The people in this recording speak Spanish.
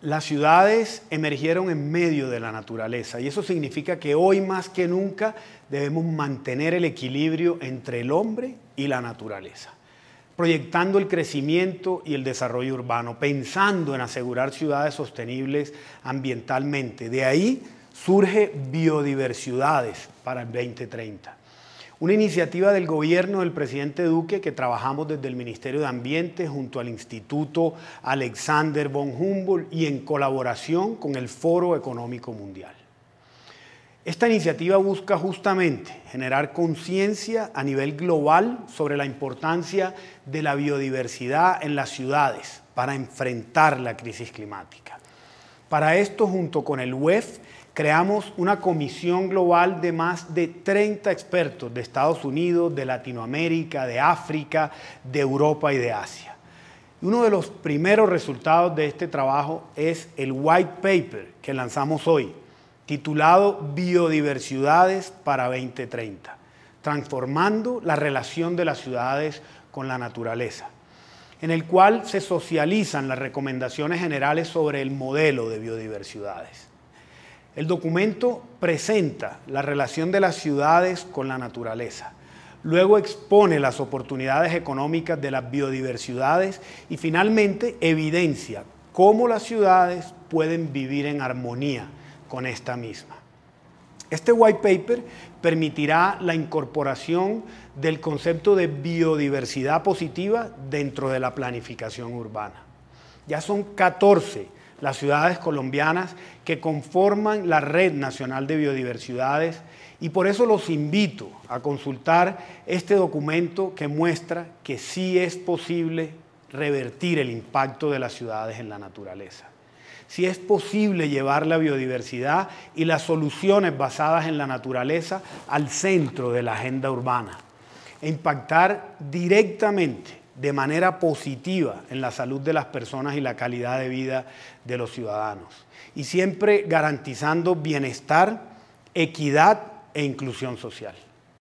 Las ciudades emergieron en medio de la naturaleza y eso significa que hoy más que nunca debemos mantener el equilibrio entre el hombre y la naturaleza, proyectando el crecimiento y el desarrollo urbano, pensando en asegurar ciudades sostenibles ambientalmente. De ahí surge biodiversidades para el 2030. Una iniciativa del gobierno del presidente Duque que trabajamos desde el Ministerio de Ambiente junto al Instituto Alexander von Humboldt y en colaboración con el Foro Económico Mundial. Esta iniciativa busca justamente generar conciencia a nivel global sobre la importancia de la biodiversidad en las ciudades para enfrentar la crisis climática. Para esto, junto con el UEF, creamos una comisión global de más de 30 expertos de Estados Unidos, de Latinoamérica, de África, de Europa y de Asia. Uno de los primeros resultados de este trabajo es el white paper que lanzamos hoy, titulado Biodiversidades para 2030, transformando la relación de las ciudades con la naturaleza, en el cual se socializan las recomendaciones generales sobre el modelo de biodiversidades. El documento presenta la relación de las ciudades con la naturaleza. Luego expone las oportunidades económicas de las biodiversidades y finalmente evidencia cómo las ciudades pueden vivir en armonía con esta misma. Este white paper permitirá la incorporación del concepto de biodiversidad positiva dentro de la planificación urbana. Ya son 14 las ciudades colombianas que conforman la Red Nacional de Biodiversidades y por eso los invito a consultar este documento que muestra que sí es posible revertir el impacto de las ciudades en la naturaleza. Si es posible llevar la biodiversidad y las soluciones basadas en la naturaleza al centro de la agenda urbana e impactar directamente de manera positiva en la salud de las personas y la calidad de vida de los ciudadanos. Y siempre garantizando bienestar, equidad e inclusión social.